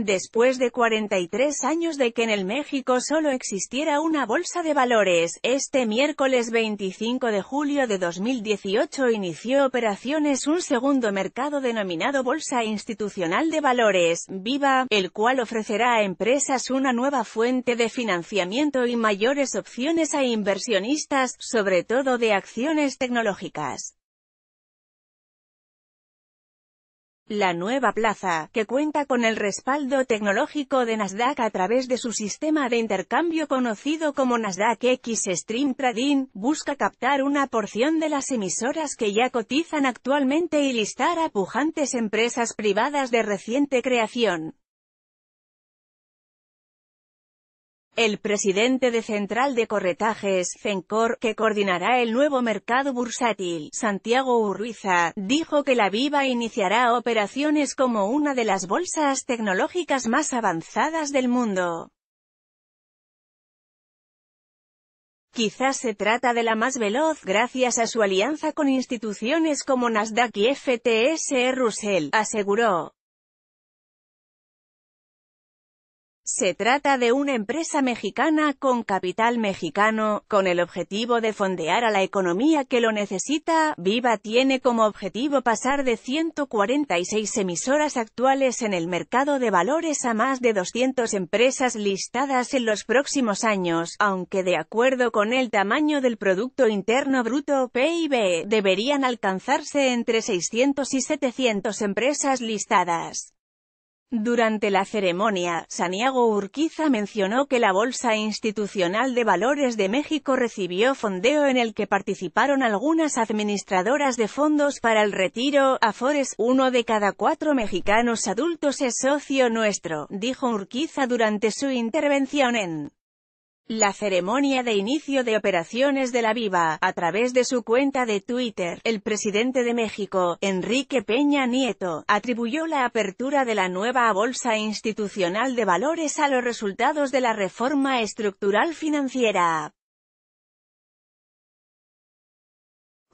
Después de 43 años de que en el México solo existiera una bolsa de valores, este miércoles 25 de julio de 2018 inició operaciones un segundo mercado denominado Bolsa Institucional de Valores, Viva, el cual ofrecerá a empresas una nueva fuente de financiamiento y mayores opciones a inversionistas, sobre todo de acciones tecnológicas. La nueva plaza, que cuenta con el respaldo tecnológico de Nasdaq a través de su sistema de intercambio conocido como Nasdaq X Stream Trading, busca captar una porción de las emisoras que ya cotizan actualmente y listar a pujantes empresas privadas de reciente creación. El presidente de Central de Corretajes, FENCOR, que coordinará el nuevo mercado bursátil, Santiago Urruiza, dijo que la Viva iniciará operaciones como una de las bolsas tecnológicas más avanzadas del mundo. Quizás se trata de la más veloz gracias a su alianza con instituciones como Nasdaq y FTSE Russell, aseguró. Se trata de una empresa mexicana con capital mexicano, con el objetivo de fondear a la economía que lo necesita. Viva tiene como objetivo pasar de 146 emisoras actuales en el mercado de valores a más de 200 empresas listadas en los próximos años, aunque de acuerdo con el tamaño del Producto Interno Bruto PIB, deberían alcanzarse entre 600 y 700 empresas listadas. Durante la ceremonia, Santiago Urquiza mencionó que la Bolsa Institucional de Valores de México recibió fondeo en el que participaron algunas administradoras de fondos para el retiro, Afores, uno de cada cuatro mexicanos adultos es socio nuestro, dijo Urquiza durante su intervención en la ceremonia de inicio de operaciones de la Viva, a través de su cuenta de Twitter, el presidente de México, Enrique Peña Nieto, atribuyó la apertura de la nueva Bolsa Institucional de Valores a los resultados de la reforma estructural financiera.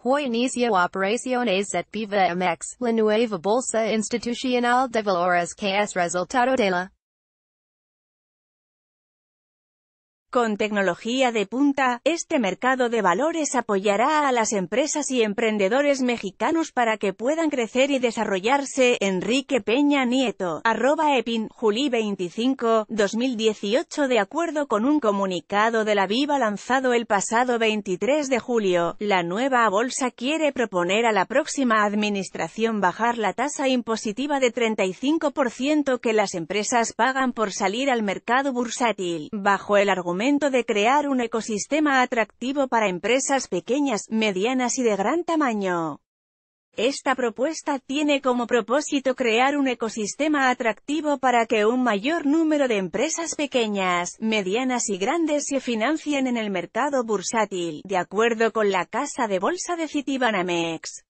operaciones Viva MX, la nueva Bolsa Institucional de Valores es resultado de la Con tecnología de punta, este mercado de valores apoyará a las empresas y emprendedores mexicanos para que puedan crecer y desarrollarse. Enrique Peña Nieto, arroba Epin, Juli 25, 2018 De acuerdo con un comunicado de la Viva lanzado el pasado 23 de julio, la nueva bolsa quiere proponer a la próxima administración bajar la tasa impositiva de 35% que las empresas pagan por salir al mercado bursátil, bajo el argumento de crear un ecosistema atractivo para empresas pequeñas, medianas y de gran tamaño. Esta propuesta tiene como propósito crear un ecosistema atractivo para que un mayor número de empresas pequeñas, medianas y grandes se financien en el mercado bursátil, de acuerdo con la Casa de Bolsa de Citibanamex.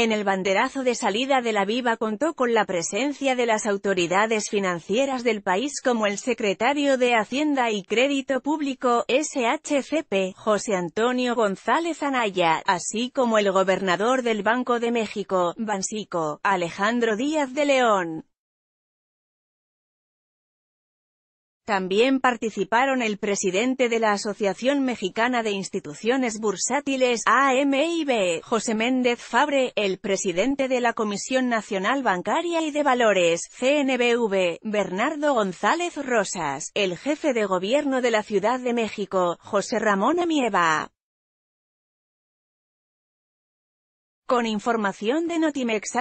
En el banderazo de salida de la Viva contó con la presencia de las autoridades financieras del país como el secretario de Hacienda y Crédito Público, SHCP, José Antonio González Anaya, así como el gobernador del Banco de México, Bansico, Alejandro Díaz de León. También participaron el presidente de la Asociación Mexicana de Instituciones Bursátiles, AMIB, José Méndez Fabre, el presidente de la Comisión Nacional Bancaria y de Valores, CNBV, Bernardo González Rosas, el jefe de gobierno de la Ciudad de México, José Ramón Amieva. Con información de Notimex